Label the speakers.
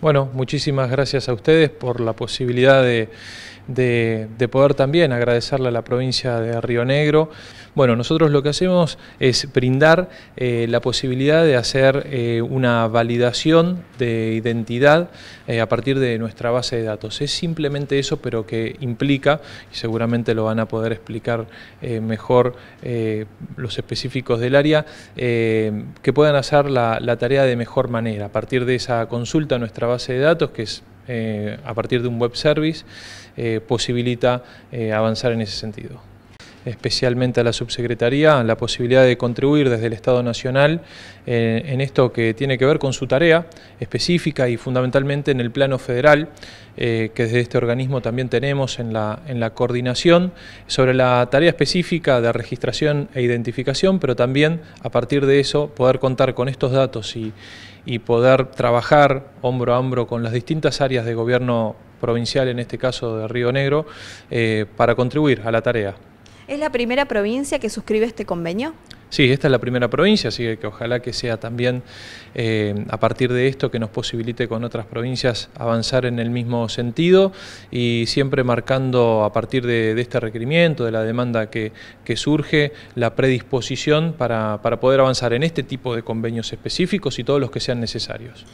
Speaker 1: Bueno, muchísimas gracias a ustedes por la posibilidad de de, poder también agradecerle a la provincia de Río Negro. Bueno, nosotros lo que hacemos es brindar eh, la posibilidad de hacer eh, una validación de identidad eh, a partir de nuestra base de datos. Es simplemente eso, pero que implica, y seguramente lo van a poder explicar mejor los específicos del área, que puedan hacer la, la tarea de mejor manera a partir de esa consulta a nuestra base de datos, que es eh, a partir de un web service, eh, posibilita eh, avanzar en ese sentido especialmente a la subsecretaría, la posibilidad de contribuir desde el Estado Nacional eh, en esto que tiene que ver con su tarea específica y fundamentalmente en el plano federal, eh, que desde este organismo también tenemos en la, en la coordinación, sobre la tarea específica de registración e identificación, pero también a partir de eso poder contar con estos datos y, y poder trabajar hombro a hombro con las distintas áreas de gobierno provincial, en este caso de Río Negro, eh, para contribuir a la tarea.
Speaker 2: ¿Es la primera provincia que suscribe este convenio?
Speaker 1: Sí, esta es la primera provincia, así que ojalá que sea también eh, a partir de esto que nos posibilite con otras provincias avanzar en el mismo sentido y siempre marcando a partir de, este requerimiento, de la demanda que, surge, la predisposición para poder avanzar en este tipo de convenios específicos y todos los que sean necesarios.